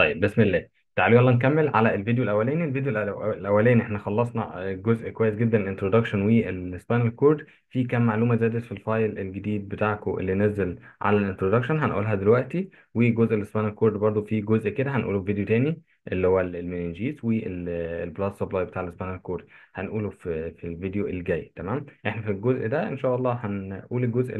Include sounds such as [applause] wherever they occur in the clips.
طيب بسم الله تعالوا يلا نكمل على الفيديو الاولاني الفيديو الاولاني احنا خلصنا جزء كويس جدا الانترودكشن والسبانال كورد في كام معلومه زادت في الفايل الجديد بتاعكم اللي نزل على الانترودكشن هنقولها دلوقتي وجزء السباينال كورد برضو في جزء كده هنقوله في فيديو تاني اللي هو المننجيت والبلاد سبلاي بتاع السباينال كورد هنقوله في في الفيديو الجاي تمام احنا في الجزء ده ان شاء الله هنقول الجزء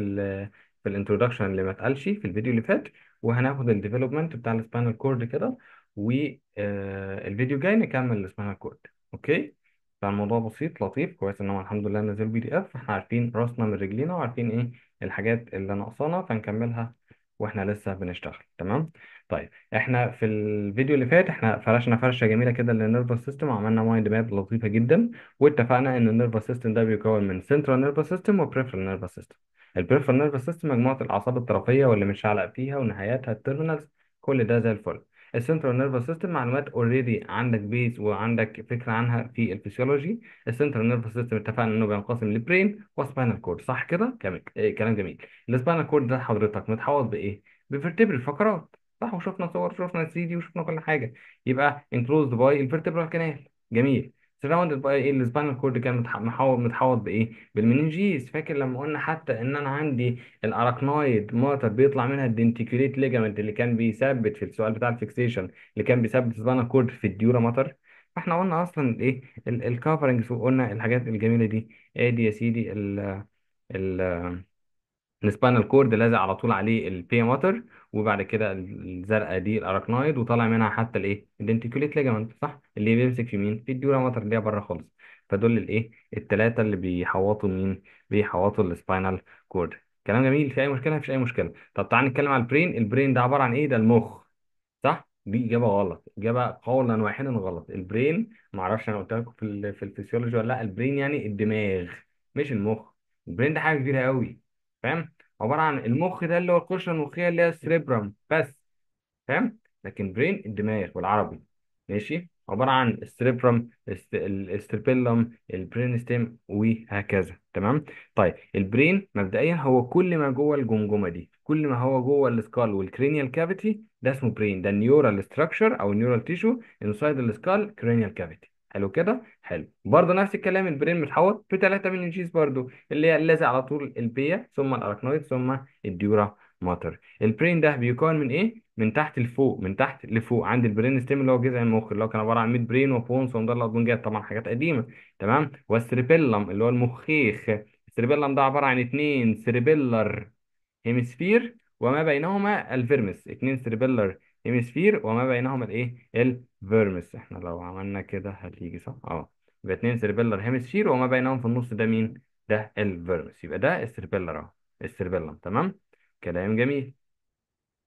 في الانترودكشن اللي ما اتقالش في الفيديو اللي فات وهناخد الديفلوبمنت بتاع السبانال كورد كده والفيديو آه، جاي نكمل السبانال كورد اوكي فالموضوع بسيط لطيف كويس ان هو الحمد لله نزل بي دي اف احنا عارفين راسنا من رجلينا وعارفين ايه الحاجات اللي ناقصانا فنكملها واحنا لسه بنشتغل تمام طيب احنا في الفيديو اللي فات احنا فرشنا فرشه جميله كده للنيرفس سيستم وعملنا مايند ماب لطيفه جدا واتفقنا ان النيرفس سيستم ده بيكون من سنترال نيرفس سيستم وبريفرال نيرفس سيستم البريفرال نيرفس سيستم مجموعة الأعصاب الطرفية واللي بنشعلق فيها ونهاياتها التيرمينالز كل ده زي الفل السنترال نيرفس سيستم معلومات اوريدي عندك بيز وعندك فكرة عنها في الفسيولوجي السنترال نيرفس سيستم اتفقنا إنه بينقسم لبرين وسباينال كورد صح كده؟ آه، كلام جميل السباينال كورد ده حضرتك متحوط بإيه؟ بفرتبر فقرات صح وشفنا صور شفنا 3 دي وشفنا كل حاجة يبقى انكلوزد باي الفرتبرال كانال جميل سراوندد باي ايه السباينال كورد كان متح- متحوط بايه بالمننجيز فاكر لما قلنا حتى ان انا عندي الاراكنويد موتر بيطلع منها الدنتيكوليت ليجامنت اللي كان بيثبت في السؤال بتاع الفيكسيشن اللي كان بيثبت السباينال كورد في الديورا ماتر فاحنا قلنا اصلا ايه الكفرنجز وقلنا الحاجات الجميله دي ادي يا سيدي ال ال السباينال كورد لازق على طول عليه البي ماتر وبعد كده الزرقاء دي الاراكنايد وطالع منها حتى الايه الدنتيكوليت ليجامنت صح اللي بيمسك في مين في الديورا ماتر اللي هي بره خالص فدول الايه الثلاثه اللي بيحوطوا مين بيحوطوا السباينال كورد كلام جميل في اي مشكله مفيش اي مشكله طب تعال نتكلم على البرين البرين ده عباره عن ايه ده المخ صح دي اجابه غلط اجابه قولا واحدا غلط البرين معرفش انا قلت لكم في في الفسيولوجي ولا لا البرين يعني الدماغ مش المخ البرين ده حاجه كبيره قوي فاهم عباره عن المخ ده اللي هو القشره المخيه اللي هي السريبرم بس فاهم لكن برين الدماغ بالعربي ماشي عباره عن السريبرم الست... البرين ستيم وهكذا تمام طيب البرين مبدئيا هو كل ما جوه الجمجمه دي كل ما هو جوه السكال والكرينيال كافيتي ده اسمه برين ده النيورال ستراكشر او النيورال تيشو انسايد السكال كرينيال كافيتي حلو كده حلو برضه نفس الكلام البرين متحوط في ثلاثه من الجيز برضه اللي هي الذي على طول البيا ثم الاراكنويد ثم الديورا ماتر البرين ده بيكون من ايه من تحت لفوق من تحت لفوق عند البرين ستيم اللي هو جذع المخ اللي هو كان عباره عن ميد برين وبونس ومضله وبونجات طبعا حاجات قديمه تمام والسريبيلم اللي هو المخيخ السريبيلم ده عباره عن اثنين سريبيلر هيمسفير وما بينهما الفيرمس اثنين سريبيلر هيمسفير وما بينهما الايه الفيرمس احنا لو عملنا كده هتيجي صح اه يبقى اتنين سيربيلر هيمسفير وما بينهم في النص ده مين ده الفيرمس يبقى ده السيربيلر اهو السيربيلم تمام كلام جميل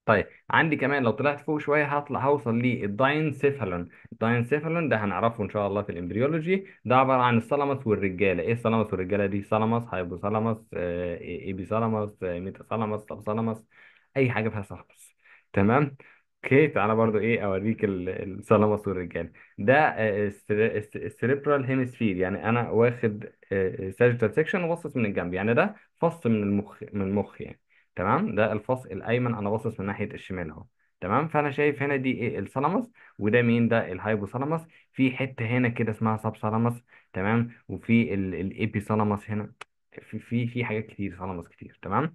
طيب عندي كمان لو طلعت فوق شويه هطلع هوصل للداينسيفالون الداينسيفالون ده هنعرفه ان شاء الله في الامبريولوجي ده عباره عن الثالاموس والرجاله ايه الثالاموس والرجاله دي ثالاموس هايبوثالاموس ايبيثالاموس ميتاثالاموس سبثالاموس اي حاجه فيها ثالاموس تمام اوكي تعالى برضو ايه اوريك ال- الصاله الرجال ده آه، السريبرال هيمسفير يعني انا واخد آه، آه، ساجيتال سيكشن وباصص من الجنب يعني ده فص من المخ من المخ يعني تمام ده الفص الايمن انا باصص من ناحيه الشمال اهو تمام فانا شايف هنا دي ايه الثالاموس وده مين ده الهايبوثالاموس في حته هنا كده اسمها سب ثالاموس تمام وفي الابي ثالاموس هنا في في في حاجات كتير ثالاموس كتير تمام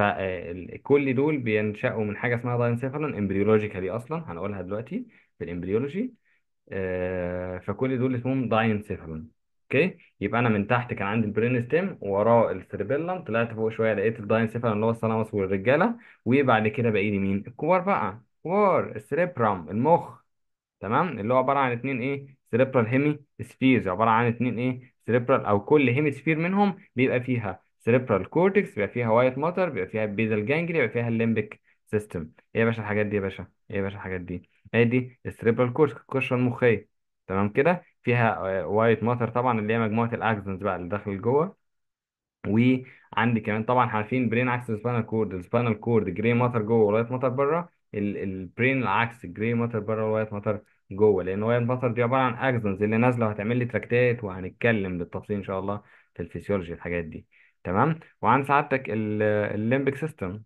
فكل دول بينشأوا من حاجة اسمها داينسيفالون امبريولوجيكالي أصلا هنقولها دلوقتي في الامبريولوجي آه، فكل دول اسمهم داينسيفالون اوكي يبقى انا من تحت كان عندي البرين ستيم وراه السيربيلم طلعت فوق شويه لقيت الداينسيفالون اللي هو الثانوس والرجاله وبعد كده بقي لي مين الكبار بقى كبار السيربرام المخ تمام اللي هو عباره عن اتنين ايه سيربرال هيمي سفيرز عباره عن اتنين ايه سيربرال او كل هيمي سفير منهم بيبقى فيها سيريبرال كورتكس بيبقى فيها وايت ماتر بيبقى فيها بيزل جانجري بيبقى فيها الليمبيك سيستم ايه يا باشا الحاجات دي يا باشا ايه يا باشا الحاجات دي ادي السيريبرال كورتكس القشره المخيه تمام كده فيها وايت آه، ماتر طبعا اللي هي مجموعه الاكسونز بقى اللي داخل جوه وعندي كمان طبعا عارفين برين عكس سبانال كورد السباينال كورد جراي ماتر جوه ولايت ماتر بره البرين العكس جراي ماتر بره ولايت ماتر جوه لان وايت ماتر دي عباره عن اكسونز اللي نازله وهتعمل لي تراكتات وهنتكلم بالتفصيل ان شاء الله في الفسيولوجي الحاجات دي تمام وعن سعادتك الليمبك سيستم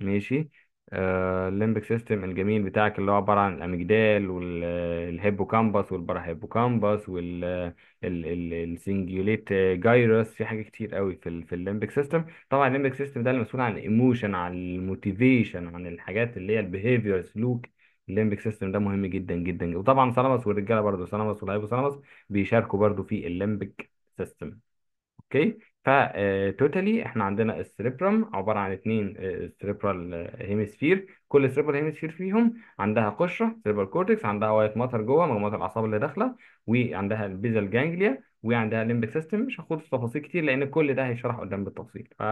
ماشي الليمبك آه، سيستم الجميل بتاعك اللي هو عبارة عن الأميجدال والهيبوكامبس والبارهيبوكامبس والسنجيوليت جايروس في حاجة كتير قوي في في الليمبك سيستم طبعا الليمبك سيستم ده المسؤول عن الإيموشن عن الموتيفيشن عن الحاجات اللي هي البيهيفير سلوك الليمبك سيستم ده مهم جدا جدا وطبعا سلامس والرجالة برضه والهايبو سلامس بيشاركوا برضه في الليمبك سيستم اوكي فتوتالي آه، احنا عندنا السريبرم عباره عن اتنين سريبرال آه، هيمسفير كل سريبرال هيمسفير فيهم عندها قشره سريبرال كورتكس عندها وايت ماتر جوه مجموعه الاعصاب اللي داخله وعندها البيزل جانجليا وعندها الليمبيك سيستم مش هخوض في تفاصيل كتير لان كل ده هيشرح قدام بالتفصيل ف...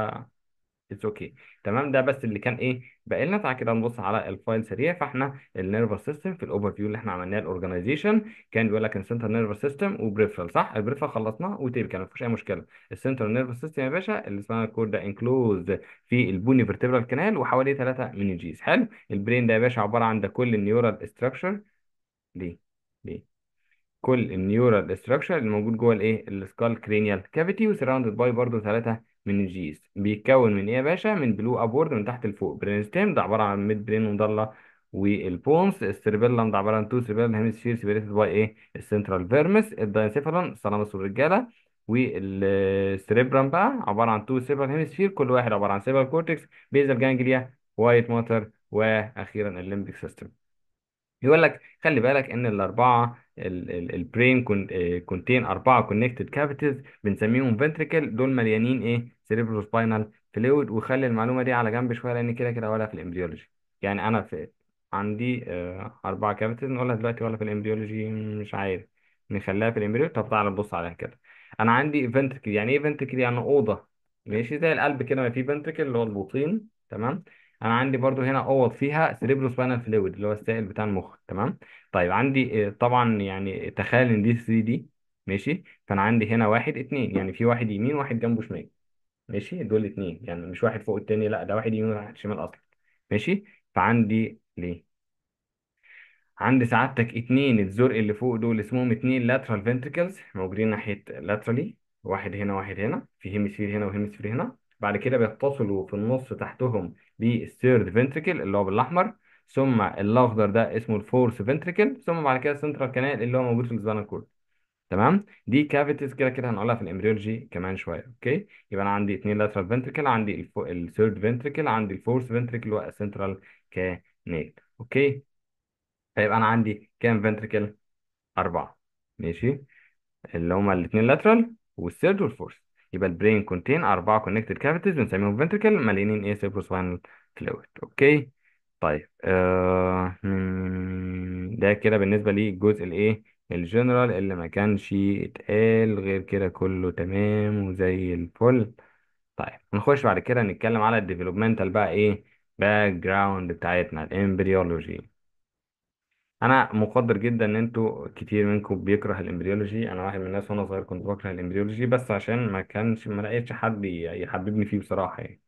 اتس اوكي تمام ده بس اللي كان ايه باقي لنا تعالى كده نبص على الفايل سريع فاحنا النيرفس سيستم في الاوفر فيو اللي احنا عملناه الاورجنايزيشن كان بيقول لك السنتر نيرفس سيستم وبريفرال صح البريفرال خلصناه كان ما فيش اي مشكله السنتر نيرفس سيستم يا باشا اللي اسمها الكور ده انكلوز في البوني فيرتبرال كانال وحواليه ثلاثه منيجيز حلو البرين ده يا باشا عباره عن ده كل النيورال استراكشر ليه ليه كل النيورال استراكشر اللي موجود جوه الايه السكال كرينيال كافيتي وسراوندد باي برضه ثلاثه من الجيز بيتكون من ايه يا باشا من بلو ابورد من تحت لفوق برين ستيم ده عباره عن ميد برين ومضله والبونس السيربيلم ده عباره عن تو سيربيلم هيمسفير سيبريتد باي ايه السنترال فيرمس الداينسيفالون سلامس والرجاله والسريبرام بقى عباره عن تو سيربيلم هيمسفير كل واحد عباره عن سيربيلم كورتكس بيزل جانجليا وايت ماتر واخيرا الليمبيك سيستم بيقول لك خلي بالك ان الاربعه البرين كونتين آه، اربعه كونكتد كافيتيز بنسميهم فنتريكل دول مليانين ايه سيريبرو سباينال فلويد وخلي المعلومه دي على جنب شويه لان كده كده ولا في الامبريولوجي يعني انا في عندي آه، اربعه كافيتيز نقولها دلوقتي ولا في الامبريولوجي مش عارف نخليها في الامبريولوجي طب تعالى نبص عليها كده انا عندي فنتريكل يعني ايه فنتريكل يعني اوضه ماشي زي القلب كده ما في فنتريكل اللي هو البطين تمام انا عندي برضو هنا اوض فيها سيريبرو سبينال فلويد اللي هو السائل بتاع المخ تمام طيب عندي آه، طبعا يعني تخيل ان دي 3 دي ماشي فانا عندي هنا واحد اتنين يعني في واحد يمين واحد جنبه شمال ماشي دول اتنين يعني مش واحد فوق التاني لا ده واحد يمين وواحد شمال اصلا ماشي فعندي ليه عندي سعادتك اتنين الزرق اللي فوق دول اسمهم اتنين lateral ventricles موجودين ناحية laterally واحد هنا واحد هنا في هيمسفير هنا وهيمسفير هنا بعد كده بيتصلوا في النص تحتهم بالثيرد فنتريكل اللي هو بالاحمر ثم الاخضر ده اسمه الفورث فنتريكل ثم بعد كده السنترال كانال اللي هو موجود في السبانال كورد تمام دي كافيتيز كده كده هنقولها في الامبريولوجي كمان شويه اوكي يبقى انا عندي اثنين لاترال فنتريكل عندي الثيرد فنتريكل عندي الفورث فنتريكل والسنترال كانال اوكي فيبقى انا عندي كام فنتريكل اربعه ماشي اللي هما الاثنين لاترال والثيرد والفورث يبقى البرين كونتين أربعة كونكتد كافيتيز بنسميهم فنتركل مليانين إيه سيبروسبينال فلويد أوكي طيب آه، ده كده بالنسبة للجزء الإيه الجنرال اللي ما كانش اتقال غير كده كله تمام وزي الفل طيب نخش بعد كده نتكلم على الديفلوبمنتال بقى إيه باك جراوند بتاعتنا الامبريولوجي انا مقدر جدا ان انتوا كتير منكم بيكره الامبريولوجي انا واحد من الناس وانا صغير كنت بكره الامبريولوجي بس عشان ما كانش ما لقيتش حد يحببني فيه بصراحه يعني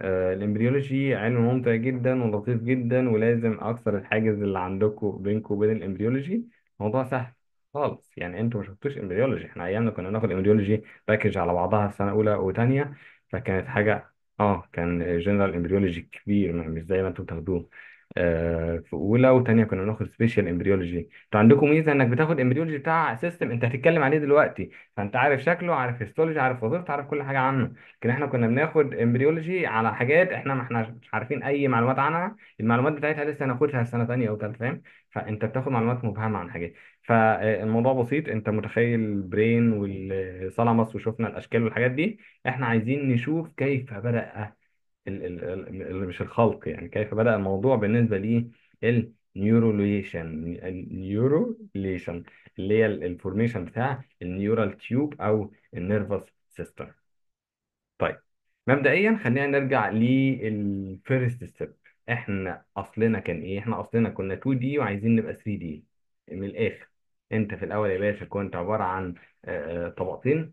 آه، الامبريولوجي علم ممتع جدا ولطيف جدا ولازم اكسر الحاجز اللي عندكم بينكم وبين الامبريولوجي موضوع سهل خالص يعني انتوا ما شفتوش امبريولوجي احنا ايامنا كنا ناخد امبريولوجي باكج على بعضها سنه اولى وثانيه فكانت حاجه اه كان جنرال امبريولوجي كبير مش زي ما انتوا بتاخدوه آه، في اولى وثانيه كنا بناخد سبيشال امبريولوجي انتوا عندكم ميزه انك بتاخد امبريولوجي بتاع سيستم انت هتتكلم عليه دلوقتي فانت عارف شكله عارف هيستولوجي عارف وظيفته عارف كل حاجه عنه لكن احنا كنا بناخد امبريولوجي على حاجات احنا ما احنا مش عارفين اي معلومات عنها المعلومات بتاعتها لسه هناخدها سنه ثانيه او ثالثه فاهم فانت بتاخد معلومات مبهمه عن حاجات فالموضوع آه، بسيط انت متخيل البرين والثالاموس وشفنا الاشكال والحاجات دي احنا عايزين نشوف كيف بدأ اللي مش الخلق يعني كيف بدأ الموضوع بالنسبة لي النيوروليشن النيوروليشن اللي هي الفورميشن بتاع النيورال تيوب أو النيرفس سيستم طيب مبدئيا خلينا نرجع للفيرست ستيب احنا اصلنا كان ايه احنا اصلنا كنا 2 دي وعايزين نبقى 3 دي من الاخر انت في الاول يا باشا كنت عباره عن طبقتين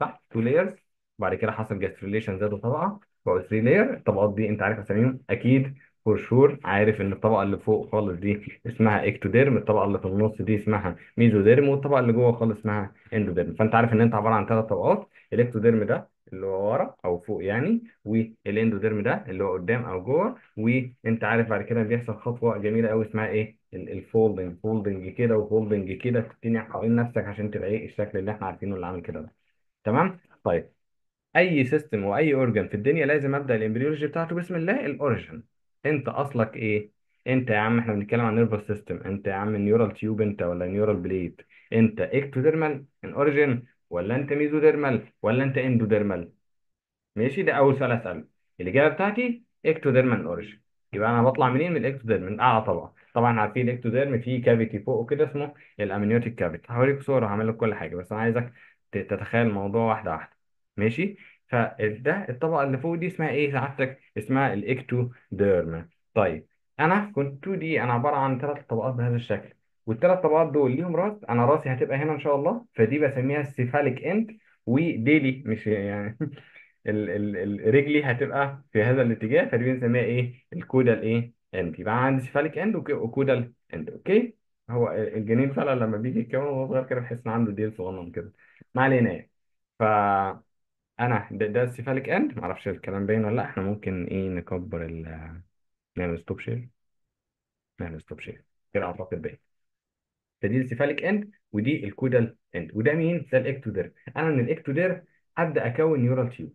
صح تو لايرز وبعد كده حصل جاستريليشن زادوا طبقه بقوا 3 الطبقات دي انت عارف اساميهم اكيد فور شور عارف ان الطبقه اللي فوق خالص دي اسمها اكتوديرم الطبقه اللي في النص دي اسمها ميزوديرم والطبقه اللي جوه خالص اسمها اندوديرم فانت عارف ان انت عباره عن ثلاث طبقات الاكتوديرم ده اللي هو ورا او فوق يعني والاندوديرم ده اللي هو قدام او جوه وانت عارف بعد كده بيحصل خطوه جميله قوي اسمها ايه الفولدنج فولدنج كده وفولدنج كده تبتدي حوالين نفسك عشان تبقى ايه الشكل اللي احنا عارفينه اللي عامل كده ده تمام طيب اي سيستم واي اورجن في الدنيا لازم ابدا الامبريولوجي بتاعته بسم الله الاوريجن انت اصلك ايه انت يا عم احنا بنتكلم عن نيرفس سيستم انت يا عم نيورال تيوب انت ولا نيورال بليد انت اكتوديرمال ان اوريجن ولا انت ميزوديرمال ولا انت اندوديرمال ماشي ده اول سؤال اساله الاجابه بتاعتي اكتوديرمال اوريجن يبقى انا بطلع منين من الاكتوديرم من اعلى طبقه طبعا عارفين الاكتوديرم فيه كافيتي فوق كده اسمه الامنيوتيك كافيتي هوريك صوره هعمل لك كل حاجه بس انا عايزك تتخيل الموضوع واحده واحده ماشي فده الطبقة اللي فوق دي اسمها ايه سعادتك اسمها الاكتوديرما طيب انا كنت 2 دي انا عبارة عن ثلاث طبقات بهذا الشكل والثلاث طبقات دول ليهم راس انا راسي هتبقى هنا ان شاء الله فدي بسميها السيفاليك اند وديلي مش يعني [laughs] ال ال ال رجلي هتبقى في هذا الاتجاه فدي بنسميها ايه الكودال ايه اند يبقى عندي سيفاليك اند وكودال اند اوكي هو الجنين فعلا لما بيجي يتكون وهو صغير كده بحس ان عنده ديل صغنن كده ما علينا ايه ف انا ده, ده السيفاليك اند معرفش الكلام باين ولا لا احنا ممكن ايه نكبر ال نعمل ستوب شير نعمل ستوب شير كده اعتقد باين فدي السيفاليك اند ودي الكودال اند وده مين ده الاكتودير انا من الاكتودير هبدا اكون نيورال تيوب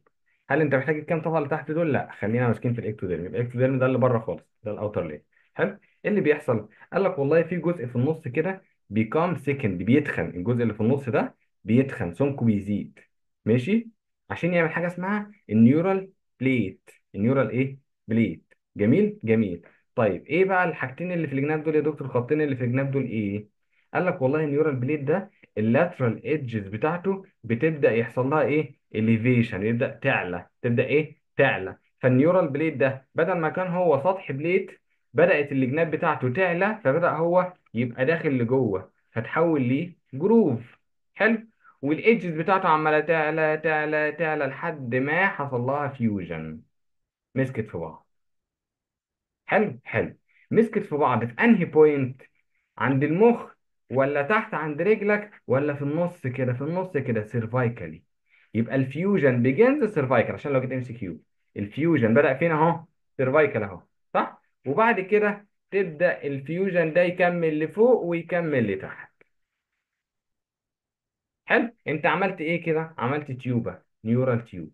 هل انت محتاج الكام طبقه اللي تحت دول لا خلينا ماسكين في الاكتوديرم الاكتوديرم ده اللي بره خالص ده الاوتر لير حلو ايه اللي بيحصل قال لك والله في جزء في النص كده بيكام سكند بيتخن الجزء اللي في النص ده بيتخن سمكه بيزيد ماشي عشان يعمل حاجه اسمها النيورال بليت النيورال ايه بليت جميل جميل طيب ايه بقى الحاجتين اللي في الجناب دول يا دكتور الخطين اللي في الجناب دول ايه قال لك والله النيورال بليت ده اللاترال ايدجز بتاعته بتبدا يحصل لها ايه اليفيشن يبدا تعلى تبدا ايه تعلى فالنيورال بليت ده بدل ما كان هو سطح بليت بدات الجناب بتاعته تعلى فبدا هو يبقى داخل لجوه فتحول لجروف حلو والايدجز بتاعته عماله تعلى تعلى تعلى لحد ما حصل لها فيوجن مسكت في بعض حلو حلو مسكت في بعض في انهي بوينت عند المخ ولا تحت عند رجلك ولا في النص كده في النص كده سيرفايكالي يبقى الفيوجن بيجنز سيرفايكال عشان لو جيت ام سي كيو الفيوجن بدأ فين اهو سيرفايكال اهو صح وبعد كده تبدأ الفيوجن ده يكمل لفوق ويكمل لتحت حلو انت عملت ايه كده عملت تيوبة نيورال تيوب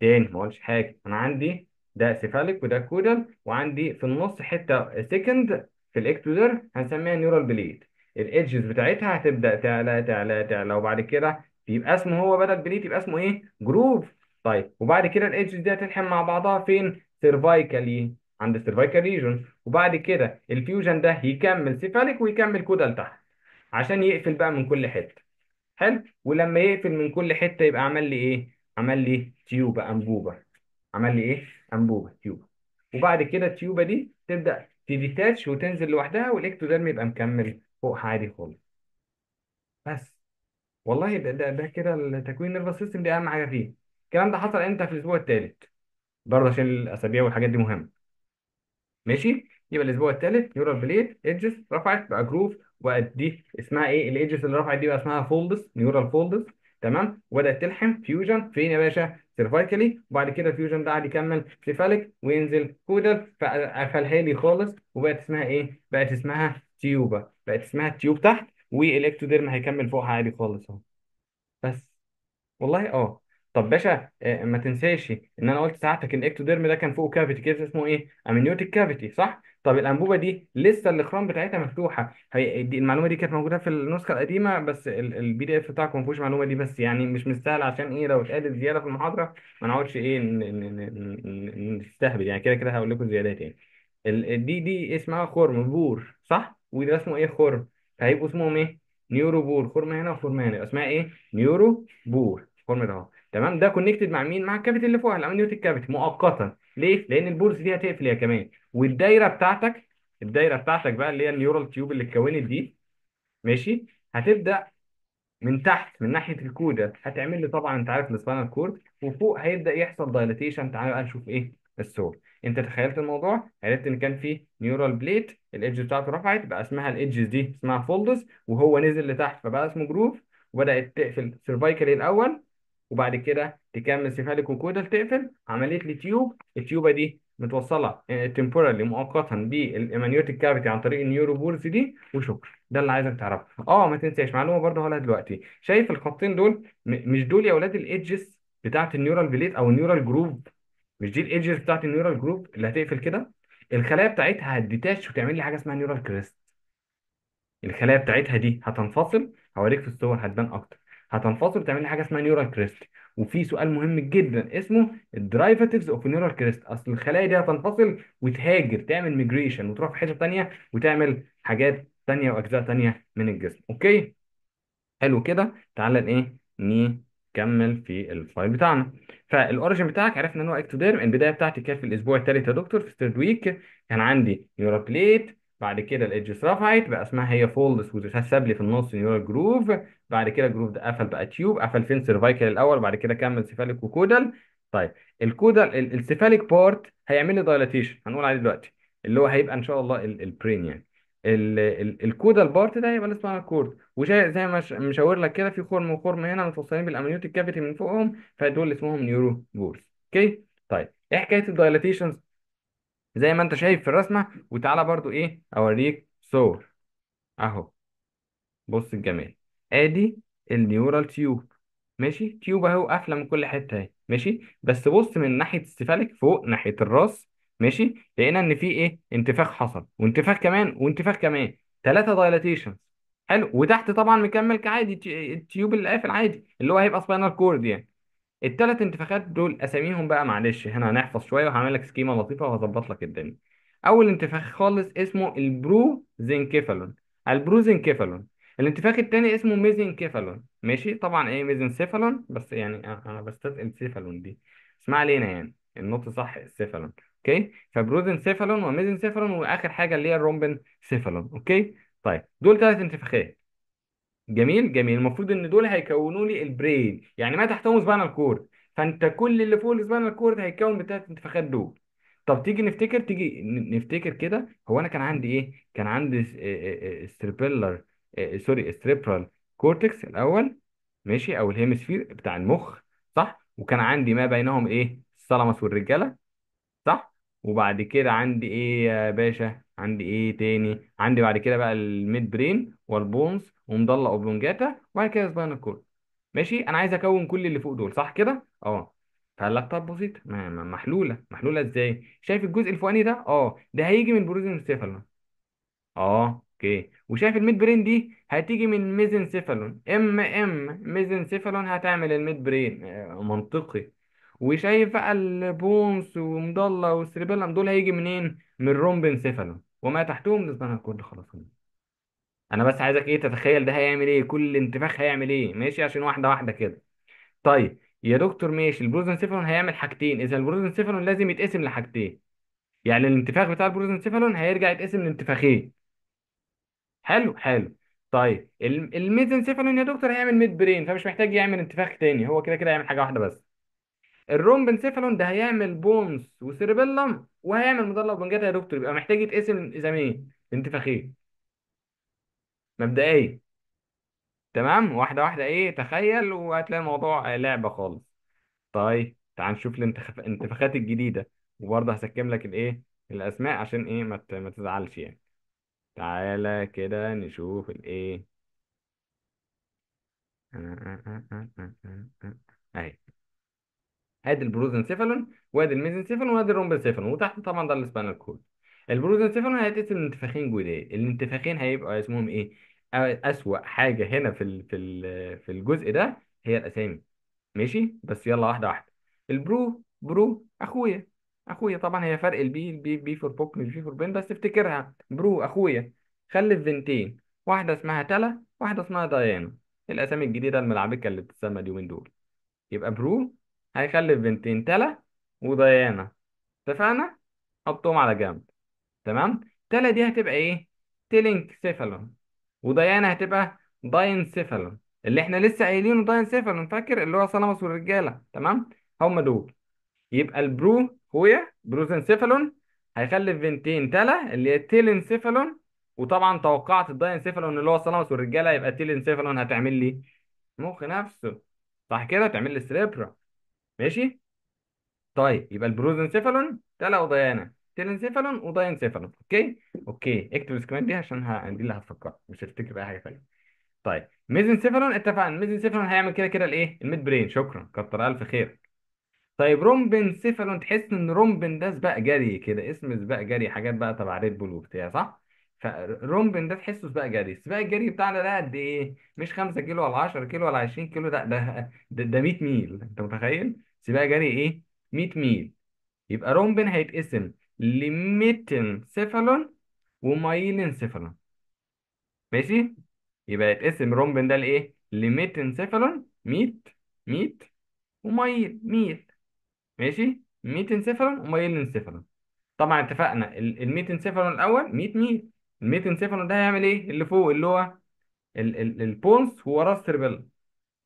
تاني ما قلتش حاجه انا عندي ده سيفاليك وده كودال وعندي في النص حته سكند في الاكتودر هنسميها نيورال بليد الايدجز بتاعتها هتبدا تعلى تعلى تعلى وبعد كده بيبقى اسمه هو بدل بليد يبقى اسمه ايه جروف طيب وبعد كده الايدجز دي هتلحم مع بعضها فين سيرفايكالي عند السيرفايكال ريجن وبعد كده الفيوجن ده يكمل سيفاليك ويكمل كودال تحت عشان يقفل بقى من كل حته حلو ولما يقفل من كل حته يبقى عمل لي ايه عمل لي تيوبه انبوبه عمل لي ايه انبوبه تيوبه وبعد كده التيوبه دي تبدا تديتاتش وتنزل لوحدها والاكتوديرم يبقى مكمل فوق عادي خالص بس والله ده ده, ده كده التكوين النيرفس سيستم دي اهم حاجه فيه الكلام ده حصل امتى في الاسبوع الثالث برضه عشان الاسابيع والحاجات دي مهمه ماشي يبقى الاسبوع الثالث نيورال بليت ايدجز رفعت بقى جروف واديه اسمها ايه الايدجز اللي رفعت دي بقى اسمها فولدز نيورال فولدز تمام وبدات تلحم فيوجن فين يا باشا سيرفايكالي وبعد كده الفيوجن ده قعد يكمل سيفاليك وينزل كودر فقفلها لي خالص وبقت اسمها ايه بقت اسمها تيوبا بقت اسمها تيوب تحت والاكتوديرم هيكمل فوقها عادي خالص اهو بس والله اه طب باشا آه، ما تنساش ان انا قلت ساعتك ان الاكتوديرم ده كان فوقه كافيتي كده اسمه ايه امنيوتيك كافيتي صح طب الانبوبه دي لسه الاقران بتاعتها مفتوحه هي دي المعلومه دي كانت موجوده في النسخه القديمه بس البي دي اف بتاعكم ما فيهوش المعلومه دي بس يعني مش مستاهل عشان ايه لو اتقالت زياده في المحاضره ما نقعدش ايه نستهبل يعني كده كده هقول لكم زيادات يعني دي دي اسمها خرم بور صح وده اسمه ايه خرم فهيبقوا اسمهم ايه نيورو بور خرم هنا وخرم هنا يبقى اسمها ايه نيورو بور خرم ده أهو. تمام ده كونكتد مع مين مع الكافيتي اللي فوق الامنيوتيك كافيتي مؤقتا ليه لان البولز دي هتقفل يا كمان والدايره بتاعتك الدايره بتاعتك بقى اللي هي النيورال تيوب اللي اتكونت دي ماشي هتبدا من تحت من ناحيه الكوده هتعمل لي طبعا انت عارف السبينال كورد وفوق هيبدا يحصل دايليتيشن تعالى بقى نشوف ايه الصور انت تخيلت الموضوع عرفت ان كان في نيورال بليت الايدج بتاعته رفعت بقى اسمها الايدجز دي اسمها فولدز وهو نزل لتحت فبقى اسمه جروف وبدات تقفل سيرفايكالي الاول وبعد كده تكمل سيفاليك وكودال تقفل عمليه التيوب التيوبه دي متوصله تمبورالي آه، مؤقتا بالامانيوتيك كافيتي عن طريق النيورو بورز دي وشكرا ده اللي عايزك تعرفه اه ما تنساش معلومه برضه هقولها دلوقتي شايف الخطين دول مش دول يا اولاد الايدجز بتاعه النيورال بليت او النيورال جروب مش دي الايدجز بتاعه النيورال جروب اللي هتقفل كده الخلايا بتاعتها هتديتاش وتعمل لي حاجه اسمها نيورال كريست الخلايا بتاعتها دي هتنفصل هوريك في الصور هتبان اكتر هتنفصل وتعمل لي حاجه اسمها نيورال كريست وفي سؤال مهم جدا اسمه الدرايفاتيفز اوف نيورال كريست اصل الخلايا دي هتنفصل وتهاجر تعمل ميجريشن وتروح في حته ثانيه وتعمل حاجات ثانيه واجزاء ثانيه من الجسم اوكي حلو كده تعالى ايه نكمل في الفايل بتاعنا فالاوريجن بتاعك عرفنا ان هو اكتوديرم البدايه بتاعتي كانت في الاسبوع الثالث يا دكتور في الثيرد ويك كان عندي نيورال بليت بعد كده الايدجز رفعت بقى اسمها هي فولدس وتتساب لي في النص نيورال جروف بعد كده الجروف ده قفل بقى تيوب قفل فين سيرفايكال الاول بعد كده كمل سيفاليك وكودال طيب الكودال السيفاليك بارت هيعمل لي دايلاتيشن هنقول عليه دلوقتي اللي هو هيبقى ان شاء الله البرين يعني الكودال بارت ده هيبقى اسمه كورد وزي زي ما مشاور لك كده في خرم وخرم هنا متوصلين بالامنيوتيك كافيتي من فوقهم فدول اسمهم نيورو بورز اوكي طيب ايه حكايه الدايلاتيشنز زي ما انت شايف في الرسمة وتعالى برضو ايه اوريك صور اهو بص الجمال ادي النيورال تيوب ماشي تيوب اهو قافله من كل حته اهي ماشي بس بص من ناحيه السفالك فوق ناحيه الراس ماشي لقينا ان في ايه انتفاخ حصل وانتفاخ كمان وانتفاخ كمان ثلاثه دايلاتيشن حلو وتحت طبعا مكمل كعادي التيوب اللي قافل عادي اللي هو هيبقى سباينال كورد يعني التلات انتفاخات دول اساميهم بقى معلش هنا هنحفظ شويه وهعمل لك سكيمه لطيفه وهظبط لك الدنيا اول انتفاخ خالص اسمه البرو زينكيفالون الانتفاخ التاني اسمه ميزينكيفالون ماشي طبعا ايه ميزينسيفالون بس يعني انا بستثقل سيفالون دي اسمع علينا يعني النطق صح سيفالون اوكي فبروزنسيفالون وميزنسيفالون واخر حاجه اللي هي الرومبن سيفالون اوكي طيب دول ثلاث انتفاخات جميل جميل المفروض ان دول هيكونوا لي البرين يعني ما تحتهم سبانال كورد فانت كل اللي فوق السبانال كورد هيكون بالثلاث انتفاخات دول طب تيجي نفتكر تيجي نفتكر كده هو انا كان عندي ايه كان عندي ستريبلر سوري ستريبرال كورتكس الاول ماشي او الهيمسفير بتاع المخ صح وكان عندي ما بينهم ايه الثلمس والرجاله صح وبعد كده عندي ايه يا باشا عندي ايه تاني عندي بعد كده بقى الميد برين والبونز ومضلع اوبلونجاتا وبعد كده سباينال كورد ماشي انا عايز اكون كل اللي فوق دول صح كده اه فقال لك طب بسيط محلوله محلوله ازاي شايف الجزء الفوقاني ده اه ده هيجي من سيفالون اه اوكي وشايف الميد برين دي هتيجي من ميزن سيفالون ام ام ميزن سيفالون هتعمل الميد برين آه، منطقي وشايف بقى البونس ومضلة وسريبيلم دول هيجي منين؟ من الرومبنسيفالون وما تحتهم لسبانها كله خلاص انا بس عايزك ايه تتخيل ده هيعمل ايه كل انتفاخ هيعمل ايه ماشي عشان واحده واحده كده طيب يا دكتور ماشي البروزنسيفالون هيعمل حاجتين اذا البروزنسيفالون لازم يتقسم لحاجتين يعني الانتفاخ بتاع البروزنسيفالون هيرجع يتقسم لانتفاخين حلو حلو طيب ال- الميزنسيفالون يا دكتور هيعمل ميد برين فمش محتاج يعمل انتفاخ تاني هو كده كده هيعمل حاجه واحده بس الرومبنسيفالون ده هيعمل بونز وسيربيلم وهيعمل مدلع وبنجات يا دكتور يبقى محتاج يتقسم انزيمين انتفاخين مبدئيا تمام واحدة واحدة ايه تخيل وهتلاقي الموضوع لعبة خالص طيب تعال نشوف الانتفاخات الجديدة وبرضه هسكم لك الايه الاسماء عشان ايه ما ما تزعلش يعني تعالى كده نشوف الايه أه، أه، أه، اهي ادي البروزنسيفالون وادي الميزنسيفالون وادي الرومبنسيفالون وتحت طبعا ده السبانال كورد البروزنسيفالون هيتقسم لانتفاخين جداد الانتفاخين هيبقوا اسمهم ايه اسوأ حاجه هنا في الـ في الـ في الجزء ده هي الاسامي ماشي بس يلا واحده واحده البرو برو اخويا اخويا طبعا هي فرق البي البي بي فور بوك مش بي فور بين بس افتكرها برو اخويا خلف بنتين واحده اسمها تلا واحده اسمها ديانا الاسامي الجديده الملعبكه اللي بتتسمى اليومين دول يبقى برو هيخلف بنتين تلا وديانا اتفقنا حطهم على جنب تمام تلا دي هتبقى ايه تيلينكسيفالون وديانا هتبقى داينسيفالون اللي احنا لسه قايلينه داينسيفالون فاكر اللي هو صنمس والرجاله تمام هم دول يبقى البرو هويا بروزنسيفالون هيخلف بنتين تلا اللي هي تيلينسيفالون وطبعا توقعت الداينسيفالون اللي هو صنمس والرجاله يبقى تيلينسيفالون هتعمل لي مخ نفسه صح كده تعمل لي سليبرا ماشي طيب يبقى البروزنسيفالون تلا وضيانا تيلنسيفالون وضيانسيفالون اوكي اوكي اكتب السكيمات دي عشان دي اللي هتفكرها مش هتفتكر اي حاجه ثانيه طيب ميزنسيفالون اتفقنا ميزنسيفالون هيعمل كده كده الايه الميد برين شكرا كتر الف خير طيب رومبنسيفالون تحس ان رومبن ده سباق جري كده اسم سباق جري حاجات بقى تبع ريد بول وبتاع صح فرومبن ده تحسه سباق جري السباق الجري بتاعنا ده قد ايه مش 5 كيلو ولا 10 كيلو ولا 20 كيلو لا ده ده, ده 100 ميل انت متخيل سباق جري ايه 100 ميل يبقى رومبن هيتقسم لميتن سيفالون ومايلن سيفالون ماشي يبقى يتقسم رومبن ده لايه لميتن سيفالون 100 100 ومايل 100 ماشي ميتن سيفالون ومايلن سيفالون طبعا اتفقنا الميتن سيفالون الاول 100 ميل الميت انسيفالون ده هيعمل ايه اللي فوق اللي هو البونس هو راس ووراه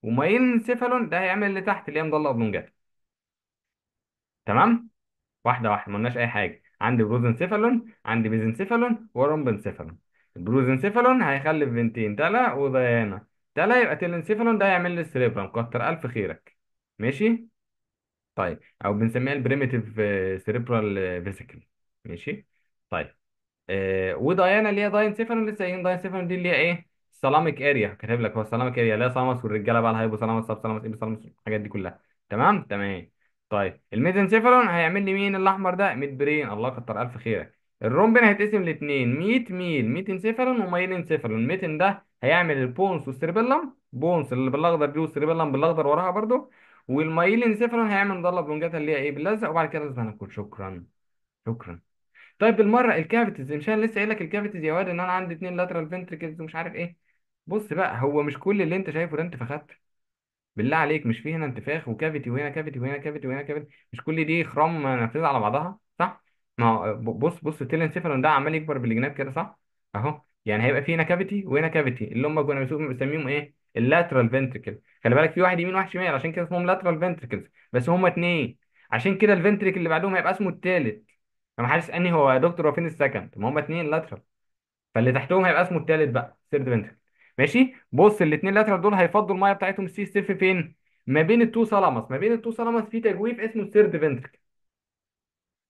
وماين انسيفالون ده هيعمل اللي تحت اللي هي مضله اوبلونجاتا تمام واحده واحده ما قلناش اي حاجه عندي بروز انسيفالون عندي بيز انسيفالون ورمب انسيفالون البروز انسيفالون هيخلف بنتين تلا وديانا تلا يبقى تيل ده هيعمل لي السيريبرا مكتر الف خيرك ماشي طيب او بنسميها البريميتيف سيريبرال فيسيكل ماشي طيب آه، وديانا اللي هي داين سيفن لسه ايه داين سيفن دي اللي هي ايه السلامك اريا كاتب لك هو السلامك اريا لا سلامس والرجاله بقى الهايبو سلامس سب سلامس ايبو سلامس الحاجات دي كلها تمام تمام طيب الميدن سيفرون هيعمل لي مين الاحمر ده 100 برين الله كتر الف خيرك الرومبن هيتقسم لاثنين 100 ميل ميتين سيفرون وميلين سيفرون ميتين ده هيعمل البونس والسيربيلم بونس اللي بالاخضر دي والسيربيلم بالاخضر وراها برضو والميلين سيفرون هيعمل ضله بونجاتا اللي هي ايه باللزق وبعد كده هناكل شكرا شكرا طيب بالمره الكافيتيز مش انا لسه قايل لك الكافيتيز يا واد ان انا عندي اتنين لاترال فنتركلز ومش عارف ايه بص بقى هو مش كل اللي انت شايفه ده انتفاخات بالله عليك مش في هنا انتفاخ وكافيتي وهنا كافيتي وهنا كافيتي وهنا كافيتي مش كل دي خرام نافذه على بعضها صح ما هو بص بص بص التيلانسيفالون ده عمال يكبر بالجناب كده صح اهو يعني هيبقى في هنا كافيتي وهنا كافيتي اللي هم كنا بنسميهم- ايه اللاترال فنتريكل خلي بالك في واحد يمين وواحد شمال عشان كده اسمهم لاترال فنتريكلز بس هم اتنين عشان كده الفنتريكل اللي بعدهم هيبقى اسمه التالت انا حاسس اني هو دكتور وفين السكند ما هما اتنين لاترال فاللي تحتهم هيبقى اسمه التالت بقى الثيرد فنتركل ماشي بص الاتنين لاترال دول هيفضوا الميه بتاعتهم السي ستيف فين ما بين التو سلامس ما بين التو سلامس في تجويف اسمه الثيرد فنتركل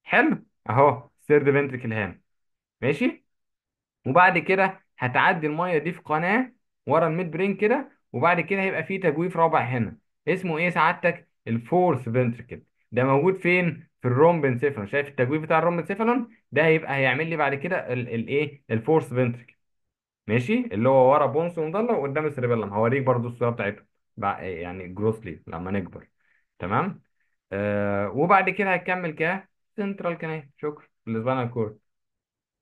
حلو اهو الثيرد فنتركل هام ماشي وبعد كده هتعدي الميه دي في قناه ورا الميد برين كده وبعد كده هيبقى في تجويف رابع هنا اسمه ايه سعادتك الفورث فنتركل ده موجود فين في سيفالون شايف التجويف بتاع سيفالون ده هيبقى هيعمل لي بعد كده الايه الفورس فنتركل ماشي اللي هو ورا بونس ومضله وقدام السيربيلم هوريك برضو الصوره بتاعتهم يعني جروسلي لما نكبر تمام آه وبعد كده هتكمل ك سنترال كانال شكرا الاسبانال كورد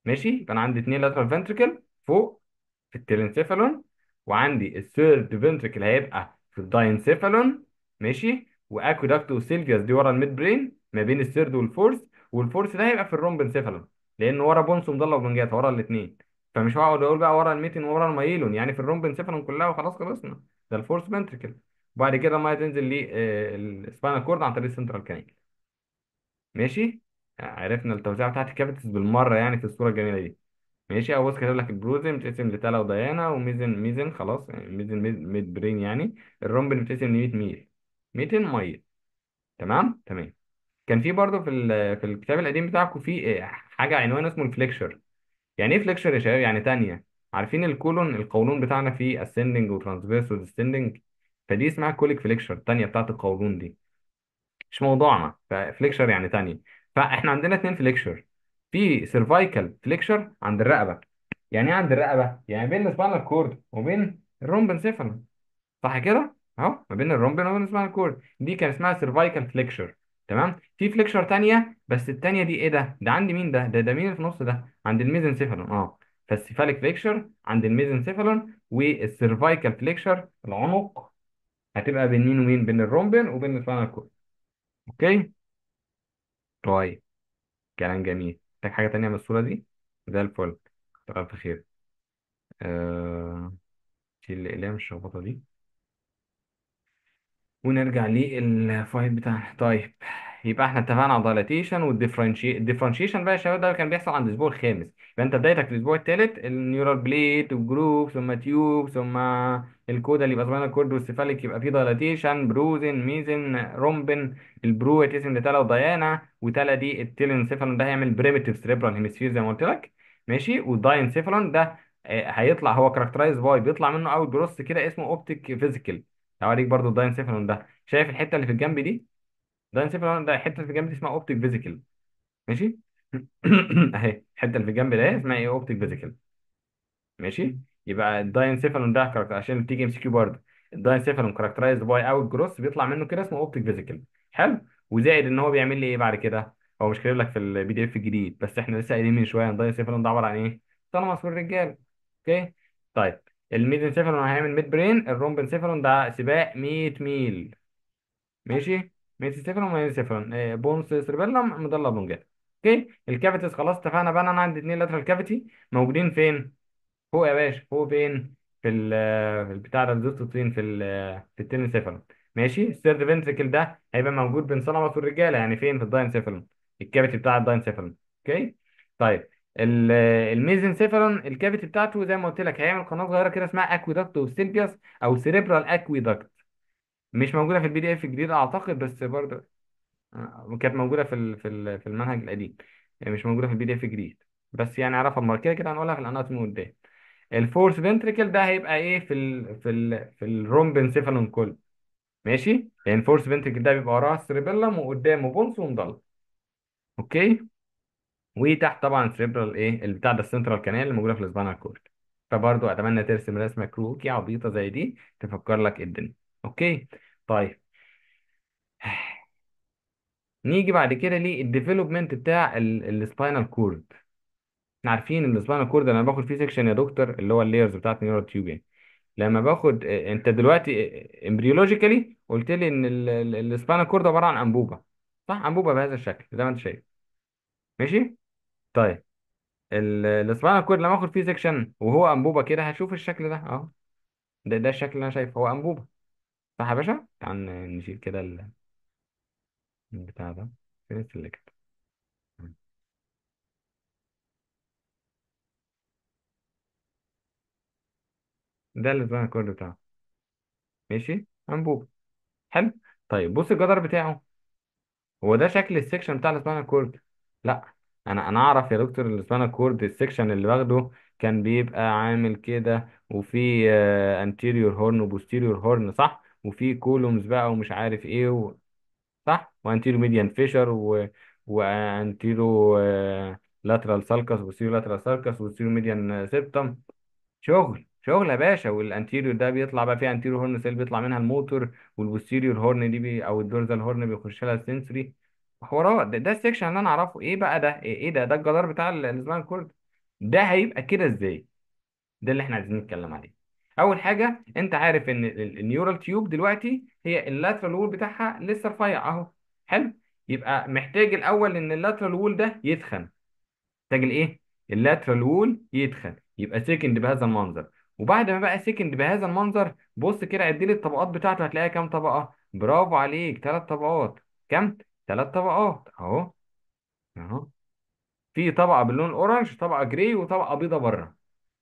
ماشي يبقى انا عندي اثنين لاترال فنتركل فوق في التلنسيفالون وعندي الثيرد فنتركل هيبقى في الداينسيفالون ماشي واكوداكت وسيلفيوس دي ورا الميد برين ما بين الثيرد والفورس والفورس ده هيبقى في الرومبنسيفالم لان ورا بونس ده وبنجاتا ورا الاثنين فمش هقعد اقول بقى ورا الميتين ورا المايلون يعني في الرومبنسيفالم كلها وخلاص خلصنا ده الفورس فنتركل وبعد كده الميه تنزل للسبانال آه، كورد عن طريق السنترال كانال ماشي عرفنا التوزيع بتاعت الكافيتس بالمره يعني في الصوره الجميله دي ماشي او بص كاتب لك البروزن بتقسم لتالا وديانا وميزن ميزن خلاص يعني ميزن ميد برين يعني الرومبن بتقسم ل 100 ميل 200 ميه تمام تمام كان في برضه في في الكتاب القديم بتاعكم في آه، حاجه عنوان اسمه الفليكشر يعني ايه فليكشر يا شباب يعني تانية عارفين الكولون القولون بتاعنا فيه اسندنج وترانسفيرس وديسندنج فدي اسمها كوليك فليكشر تانية بتاعت القولون دي مش موضوعنا ففليكشر يعني تانية فاحنا عندنا اتنين فليكشر في سيرفايكال فليكشر عند الرقبة يعني ايه عند الرقبة يعني بين السبانال كورد وبين الرومبنسيفالم صح كده اهو ما بين الرمبل وما بين اسمها الكور دي كان اسمها سيرفايكال فليكشر تمام في فليكشر تانية بس التانية دي ايه ده ده عند مين ده ده ده مين اللي في النص ده عند الميزنسيفالون اه فالسيفاليك فليكشر عند الميزنسيفالون والسيرفايكال فليكشر العنق هتبقى بين مين ومين بين الرمبل وبين السباينال كورد اوكي طيب كلام جميل محتاج حاجة تانية من الصورة دي زي الفل طب بخير آه... شيل الأقلام الشخبطة دي ونرجع للفايل بتاعنا طيب يبقى احنا اتفقنا على الدايليتيشن والديفرنشيشن الديفرنشيشن بقى يا شباب ده كان بيحصل عند الاسبوع الخامس يبقى انت بدايتك في الاسبوع الثالث النيورال بليت والجروب ثم تيوب ثم الكود اللي يبقى سباينال كورد والسيفاليك يبقى فيه دايليتيشن بروزن ميزن رومبن البرو اسم لتالا وديانا وتالا دي التيلينسيفالون ده هيعمل بريمتيف سريبرال هيمسفير زي ما قلت لك ماشي والداينسيفالون ده آه، هيطلع هو كاركترايز باي بيطلع منه اوت جروس كده اسمه اوبتيك فيزيكال هوريك برضو الداينسيفالون ده شايف الحته اللي في الجنب دي داينسيفالون ده الحته اللي في الجنب دي اسمها اوبتيك فيزيكال ماشي [clears throat] اهي الحته اللي في الجنب ده اسمها ايه اوبتيك فيزيكال ماشي يبقى الداين الداينسيفالون ده عشان تيجي ام سي كيو برضه الداينسيفالون كاركترايزد باي اوت جروس بيطلع منه كده اسمه اوبتيك فيزيكال حلو وزائد ان هو بيعمل لي ايه بعد كده هو مش كاتب لك في البي دي اف الجديد بس احنا لسه قايلين من شويه ان الداينسيفالون ده عباره عن ايه؟ طالما في الرجال اوكي طيب الميزنسيفالون هيعمل ميد برين الرومبنسيفالون ده سباق 100 ميل ماشي ميد ميزنسيفالون وميد إيه، آه، بونس سيربيلم مدلة بونجات اوكي الكافيتيز خلاص اتفقنا بقى انا عندي اتنين لاترال كافيتي موجودين فين فوق يا باشا فوق فين في ال في البتاع ده الدوستوتين في ال في التنسيفالون ماشي السيرد فينتريكل ده هيبقى موجود بين صنمة والرجاله يعني فين في الداينسيفالون الكافيتي بتاع الداينسيفالون اوكي طيب ال- الميزنسيفالون الكافيتي بتاعته زي ما قلت لك هيعمل قناه صغيره كده اسمها اكويدكت والسيلفيوس او سيريبرال اكويدكت مش موجوده في البي دي اف الجديد اعتقد بس برضه آه، كانت موجوده في في في المنهج القديم يعني مش موجوده في البي دي اف الجديد بس يعني اعرفها المره كده كده هنقولها في الاناتومي قدام الفورس فنتريكل ده هيبقى ايه في الـ في الـ في الرومبنسيفالون كله ماشي يعني الفورس فنتريكل ده بيبقى وراه السيربيلم وقدامه بونس ومضل اوكي وتحت طبعا سيربرال ايه البتاع ده السنترال كانال اللي موجوده في الاسبانال كورد فبرضو اتمنى ترسم رسمه كروكي عبيطه زي دي تفكر لك الدنيا اوكي طيب نيجي بعد كده للديفلوبمنت بتاع السباينال كورد احنا عارفين ان السباينال كورد انا باخد فيه سيكشن يا دكتور اللي هو اللايرز بتاعت النيورال يعني. تيوب لما باخد آه، انت دلوقتي امبريولوجيكالي آه، قلت لي ان السباينال كورد عباره عن انبوبه صح انبوبه بهذا الشكل زي ما انت شايف ماشي طيب ال- السباينال كورد لما اخد فيه سيكشن وهو انبوبه كده هشوف الشكل ده اهو ده ده الشكل اللي انا شايفه هو انبوبه صح يا باشا تعال نشيل كده ال- البتاع ده سيلكت ده السباينال كورد بتاعه ماشي انبوبه حلو طيب بص الجدر بتاعه هو ده شكل السكشن بتاع السباينال كورد لا انا انا اعرف يا دكتور السبانا كورد السكشن اللي باخده كان بيبقى عامل كده وفي انتيريور هورن وبوستيريور هورن صح وفي كولومز بقى ومش عارف ايه و... صح وانتيريو ميديان فيشر و... وانتيرو لاترال سالكس وبوستيريو لاترال سالكس وبوستيريو ميديان سيبتم شغل شغل يا باشا والانتيريور ده بيطلع بقى فيه انتيريور هورن سيل بيطلع منها الموتور والبوستيريور هورن دي بي او الدورزال هورن بيخش لها السنسري حوارات ده, ده السكشن اللي انا اعرفه ايه بقى ده ايه, إيه ده ده الجدار بتاع ال- الكرد ده هيبقى كده ازاي ده اللي احنا عايزين نتكلم عليه اول حاجه انت عارف ان النيورال تيوب دلوقتي هي اللاترال وول بتاعها لسه رفيع اهو حلو يبقى محتاج الاول ان اللاترال وول ده يتخن محتاج الايه اللاترال وول يتخن يبقى سيكند بهذا المنظر وبعد ما بقى سيكند بهذا المنظر بص كده عد لي الطبقات بتاعته هتلاقيها كام طبقه برافو عليك ثلاث طبقات كام ثلاث طبقات اهو اهو في طبقه باللون الاورنج طبقه جراي وطبقه بيضه بره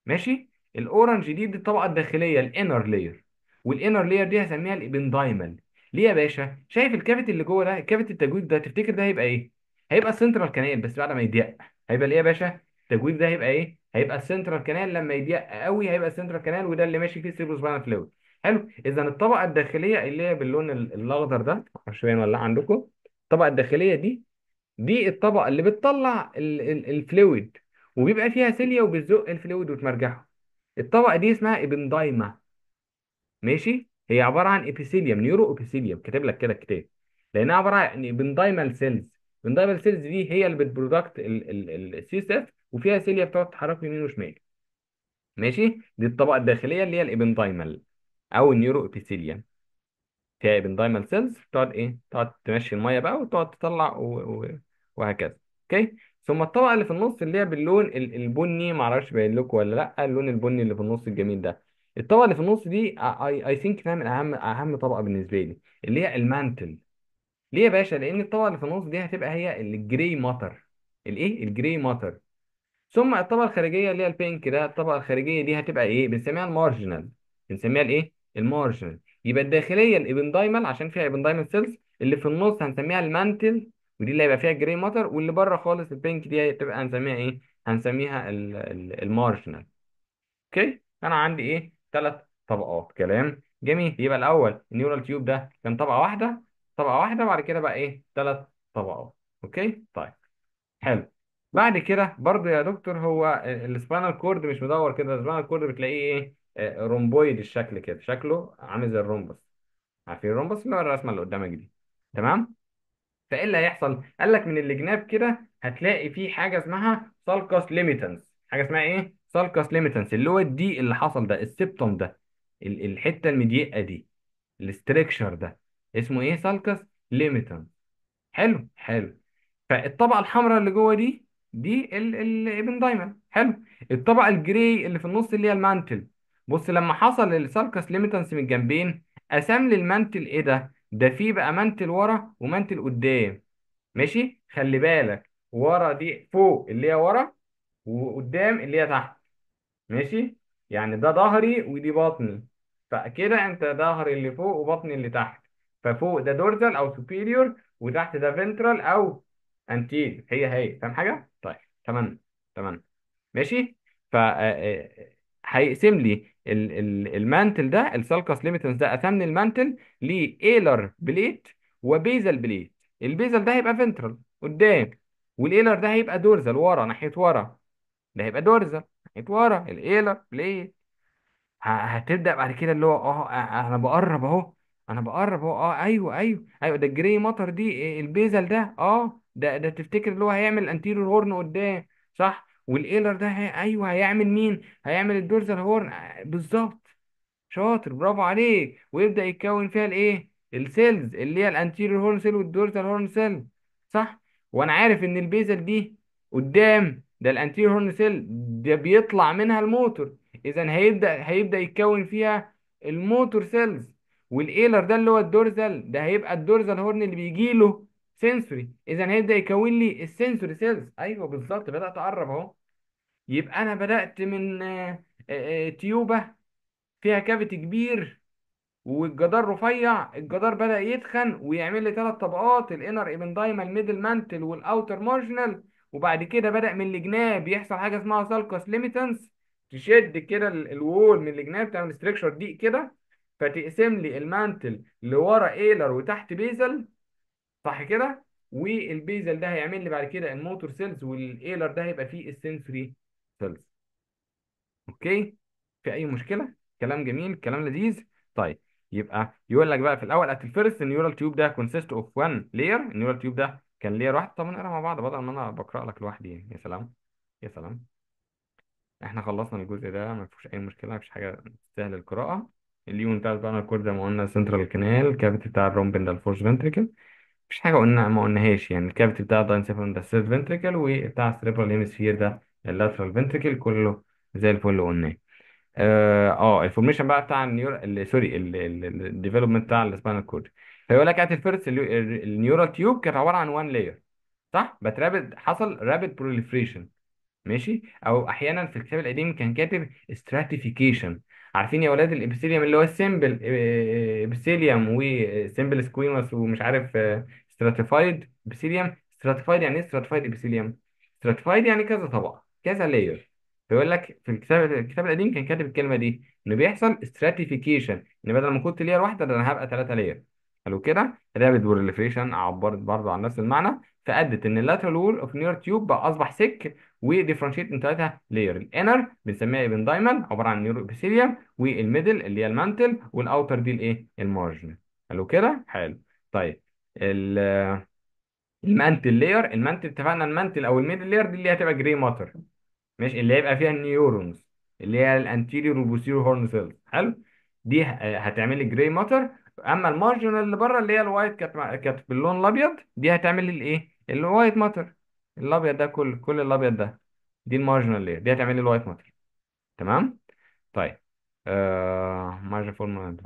ماشي الاورنج دي دي الطبقه الداخليه الانر لاير والانر لاير دي هسميها الابندايمال ليه يا باشا شايف الكافيت اللي جوه ده كافيت التجويف ده تفتكر ده هيبقى ايه هيبقى السنترال كانال بس بعد ما يضيق هيبقى ايه يا باشا التجويف ده هيبقى ايه هيبقى السنترال كانال لما يضيق قوي هيبقى السنترال كانال وده اللي ماشي فيه السيربروسبينال فلويد حلو اذا الطبقه الداخليه اللي هي باللون الاخضر ده شويه باين ولا عندكم الطبقه الداخليه دي دي الطبقه اللي بتطلع الفلويد وبيبقى فيها سيليا وبتزق الفلويد وتمرجحه الطبقه دي اسمها ابندايما ماشي هي عباره عن ابيثيليوم نيورو ابيثيليوم كاتب لك كده الكتاب لانها عباره عن ابندايمال سيلز ابندايمال سيلز دي هي اللي بتبرودكت اس اف وفيها سيليا بتقعد تتحرك يمين وشمال ماشي دي الطبقه الداخليه اللي هي الابندايمال او النيورو ابيثيليوم فيها بنزيمال سيلز تقعد ايه تقعد تمشي الميه بقى وتقعد تطلع و... و... وهكذا اوكي ثم الطبقه اللي في النص اللي هي باللون البني البني معرفش باين لكم ولا لا اللون البني اللي في النص الجميل ده الطبقه اللي في النص دي اي اي ثينك فاهم اهم اهم طبقه بالنسبه لي اللي هي المانتل ليه يا باشا لان الطبقه اللي في النص دي هتبقى هي الجري ماتر الايه الجري ماتر ثم الطبقه الخارجيه اللي هي البينك ده الطبقه الخارجيه دي هتبقى ايه بنسميها المارجنال بنسميها الايه المارجنال يبقى الداخليه الابندايمال دايمال عشان فيها ابن دايمال سيلز اللي في النص هنسميها المانتل ودي اللي هيبقى فيها جراي ماتر واللي بره خالص البينك دي هتبقى هنسميها ايه هنسميها المارجنال اوكي انا عندي ايه ثلاث طبقات كلام جميل يبقى الاول النيورال تيوب ده كان طبقه واحده طبقه واحده بعد كده بقى ايه ثلاث طبقات اوكي طيب حلو بعد كده برضه يا دكتور هو السباينال كورد مش مدور كده السباينال كورد بتلاقيه ايه آه، رومبويد الشكل كده شكله عامل زي الرومبس عارفين الرومبس اللي هو الرسمه اللي قدامك دي تمام فايه اللي هيحصل قال لك من الجناب كده هتلاقي في حاجه اسمها سالكس ليميتنس حاجه اسمها ايه سالكس ليميتنس اللي هو دي اللي حصل ده السبتوم ده الحته المضيقه دي الاستريكشر ده اسمه ايه سالكس ليميتنس حلو حلو فالطبقه الحمراء اللي جوه دي دي الابن دايما حلو الطبقه الجراي اللي في النص اللي هي المانتل بص لما حصل السالكس ليميتنس من الجنبين قسم لي المنتل ايه ده ده فيه بقى منتل ورا ومنتل قدام ماشي خلي بالك ورا دي فوق اللي هي ورا وقدام اللي هي تحت ماشي يعني ده ظهري ودي بطني فكده انت ظهري اللي فوق وبطني اللي تحت ففوق ده دورزال او سوبيريور وتحت ده فنترال او انتيل هي هي فاهم حاجه طيب تمام تمام ماشي ف آه، آه، هيقسم لي المانتل ده السالكس ليميتنس ده قسم لي المانتل لإيلر بليت وبيزل بليت البيزل ده هيبقى فنترال قدام والإيلر ده هيبقى دورزال ورا ناحية ورا ده هيبقى دورزال ناحية ورا الإيلر بليت هتبدأ بعد كده اللي هو آه،, آه،, اه انا بقرب اهو انا بقرب اهو اه ايوه ايوه ايوه ده الجري مطر دي آه، البيزل ده اه ده ده تفتكر اللي هو هيعمل انتيريور هورن قدام صح والايلر ده هي... ايوه هيعمل مين هيعمل الدورزال هورن آه، بالظبط شاطر برافو عليك ويبدا يتكون فيها الايه السيلز اللي هي الانتيريور هورن سيل والدورزال هورن سيل صح وانا عارف ان البيزل دي قدام ده الانتيريور هورن سيل ده بيطلع منها الموتور اذا هيبدا هيبدا يتكون فيها الموتور سيلز والايلر ده اللي هو الدورزال ده هيبقى الدورزال هورن اللي بيجي له سنسوري اذا هيبدا يكون لي السنسوري سيلز ايوه بالظبط بدات اقرب اهو يبقى انا بدات من آه، آه، تيوبه فيها كافيتي كبير والجدار رفيع الجدار بدا يتخن ويعمل لي ثلاث طبقات الانر ايبندايمال ميدل مانتل والاوتر مارجنال وبعد كده بدا من الجناب يحصل حاجه اسمها سالكوس ليميتنس تشد كده الوول من الجناب تعمل ستريكشر ضيق كده فتقسم لي المانتل لورا ايلر وتحت بيزل صح كده والبيزل ده هيعمل لي بعد كده الموتور سيلز والايلر ده هيبقى فيه السنسوري سيلز اوكي في اي مشكله كلام جميل كلام لذيذ طيب يبقى يقول لك بقى في الاول ات الفيرست النيورال تيوب ده كونسيست اوف وان لاير النيورال تيوب ده كان لير واحد طب نقرا مع بعض بدل ما انا بقرا لك لوحدي يا سلام يا سلام احنا خلصنا الجزء ده ما فيهوش اي مشكله ما فيش حاجه سهل القراءه اليون بتاع بقى الكور زي ما قلنا سنترال كانال كافيتي بتاع الرومبن ده الفورس فنتريكل مفيش حاجة قلنا ما قلناهاش يعني الكافيتي بتاع الداين الداينسيفالون ده السيرف فنتريكل وبتاع السريبرال هيمسفير ده اللاترال فنتريكل كله زي الفل قلناه اه, آه، الفورميشن بقى بتاع النيور سوري الديفلوبمنت بتاع السبانال كورد فيقول لك كانت الفيرست النيورال تيوب كانت عباره عن وان لاير صح بس رابد حصل رابد بروليفريشن ماشي او احيانا في الكتاب القديم كان كاتب استراتيفيكيشن عارفين يا ولاد الابيثيليوم اللي هو السيمبل آه، آه، ابيثيليوم وسيمبل آه، سكويموس ومش عارف ستراتيفايد ابيثيليوم ستراتيفايد يعني ايه ستراتيفايد ابيثيليوم ستراتيفايد يعني كذا طبقه كذا لاير فيقول لك في الكتاب الكتاب القديم كان كاتب الكلمه دي ان بيحصل ستراتيفيكيشن ان بدل ما كنت لير واحده ده انا هبقى ثلاثه لير حلو كده رابط بروليفريشن عبرت برضه عن نفس المعنى فأدت ان اللاترال وول اوف نيور تيوب بقى اصبح سك وديفرنشيت من ثلاثه لاير الانر بنسميها ابن إيه؟ دايموند عباره عن نيورو ابيثيليوم والميدل اللي هي المانتل والاوتر دي الايه المارجن حلو كده حلو طيب ال- المانتل لاير المانتل اتفقنا المانتل او الميدل لاير دي اللي هتبقى جري ماتر ماشي اللي هيبقى فيها النيورونز اللي هي الانتيريور وبوسيريور هورن سيلز حلو دي هتعمل لي جراي ماتر اما المارجنال اللي بره اللي هي الوايت كانت كانت باللون الابيض دي هتعمل لي الايه الوايت ماتر الابيض ده كل كل الابيض ده دي المارجنال لاير دي هتعمل لي الوايت ماتر تمام طيب آه مارجن فورمولا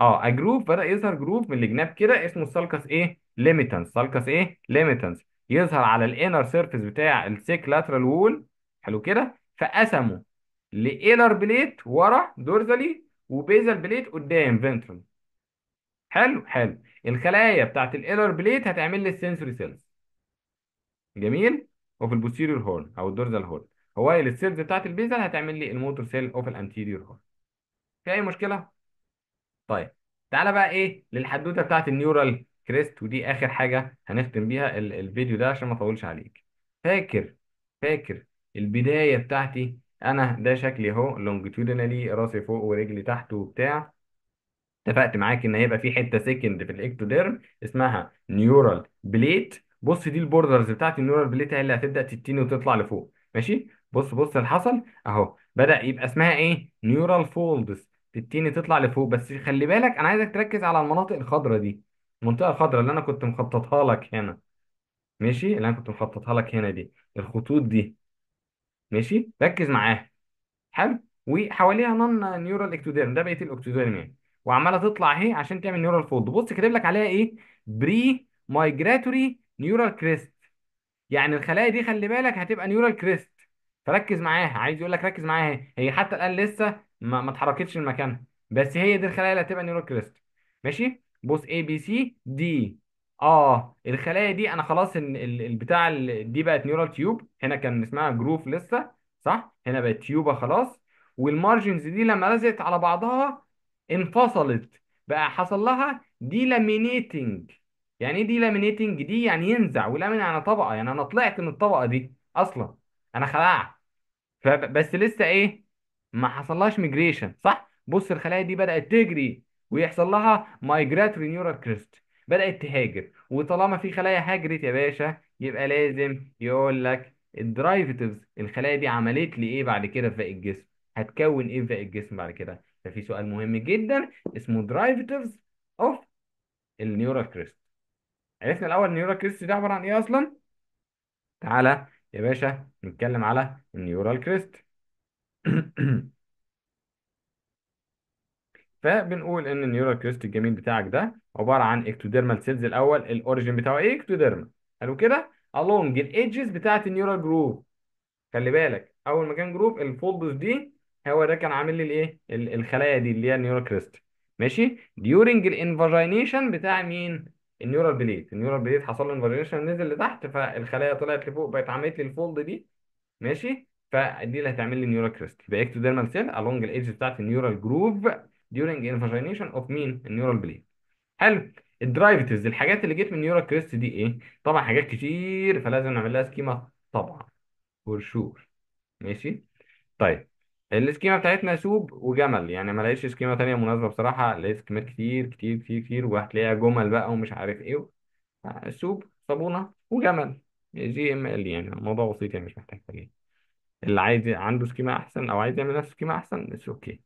اه جروف بدأ يظهر جروف من الجناب كده اسمه السالكس ايه ليميتنس سالكس ايه ليميتنس يظهر على الانر سيرفيس بتاع السيك لاترال وول حلو كده فقسمه لانر بليت ورا دورزالي وبيزال بليت قدام فنترال حلو حلو الخلايا بتاعت الايلر بليت هتعمل لي السنسوري سيلز جميل اوف البوستيريور هورن او الدورزال هورن هوايل السيلز بتاعت البيزل هتعمل لي الموتور سيل اوف الانتيريور هورن في اي مشكله طيب تعالى بقى ايه للحدوته بتاعت النيورال كريست ودي اخر حاجه هنختم بيها الفيديو ده عشان ما اطولش عليك فاكر فاكر البدايه بتاعتي انا ده شكلي اهو لونجيتيودنالي راسي فوق ورجلي تحت وبتاع اتفقت معاك ان هيبقى في حته سكند في الاكتوديرم اسمها نيورال بليت بص دي البوردرز بتاعت النيورال بليت هي اللي هتبدا تتني وتطلع لفوق ماشي بص بص اللي حصل اهو بدا يبقى اسمها ايه نيورال فولدز تتني تطلع لفوق بس خلي بالك انا عايزك تركز على المناطق الخضراء دي المنطقه الخضراء اللي انا كنت مخططها لك هنا ماشي اللي انا كنت مخططها لك هنا دي الخطوط دي ماشي ركز معاها حلو وحواليها نون نيورال اكتوديرم ده بقيه الاكتوديرم يعني وعماله تطلع اهي عشان تعمل نيورال فولد بص كاتب لك عليها ايه بري مايجراتوري نيورال كريست يعني الخلايا دي خلي بالك هتبقى نيورال كريست فركز معاها عايز يقول لك ركز معاها هي حتى الان لسه ما, ما اتحركتش من مكانها بس هي دي الخلايا اللي هتبقى نيورال كريست ماشي بص اي بي سي دي اه الخلايا دي انا خلاص البتاع دي بقت نيورال تيوب هنا كان اسمها جروف لسه صح هنا بقت تيوبه خلاص والمارجنز دي لما لزقت على بعضها انفصلت بقى حصل لها دي لامينيتنج يعني ايه دي لامينيتنج دي يعني ينزع ولامن على طبقه يعني انا طلعت من الطبقه دي اصلا انا خلعت فبس لسه ايه ما حصلهاش ميجريشن صح بص الخلايا دي بدات تجري ويحصل لها مايجراتوري نيورال كريست بدات تهاجر وطالما في خلايا هاجرت يا باشا يبقى لازم يقول لك الدرايفتيفز الخلايا دي عملت لي ايه بعد كده في باقي الجسم هتكون ايه في باقي الجسم بعد كده ففي سؤال مهم جدا اسمه درايفتيفز اوف النيورال كريست عرفنا الاول النيورال كريست ده عباره عن ايه اصلا تعالى يا باشا نتكلم على النيورال كريست [clears throat] فبنقول ان النيورال كريست الجميل بتاعك ده عباره عن اكتوديرمال سيلز الاول الاوريجين بتاعه ايه اكتوديرمال قالوا كده along الايدجز بتاعه النيورال جروب خلي بالك اول ما كان جروب الفولدز دي هو ده كان عامل لي الايه الخلايا دي اللي هي النيورال كريست ماشي ديورنج الانفاجينيشن بتاع مين النيورال بليت النيورال بليت حصل له انفاجينيشن نزل لتحت فالخلايا طلعت لفوق بقت عملت لي الفولد دي ماشي فدي اللي هتعمل لي النيورال كريست يبقى اكتوديرمال سيل along الايدج بتاعت النيورال جروف during انفاجينيشن اوف مين النيورال بليت حلو الدرايفتيفز الحاجات اللي جت من النيورال كريست دي ايه طبعا حاجات كتير فلازم نعمل لها سكيما طبعا فور شور ماشي طيب السكيما بتاعتنا سوب وجمل يعني ما لقيتش سكيما تانية مناسبه بصراحه لقيت سكيمات كتير كتير كتير كتير وهتلاقيها جمل بقى ومش عارف ايه آه، سوب صابونه وجمل جي ام ال يعني الموضوع بسيط يعني مش محتاج حاجة اللي عايز عنده سكيما احسن او عايز يعمل نفس سكيما احسن اتس اوكي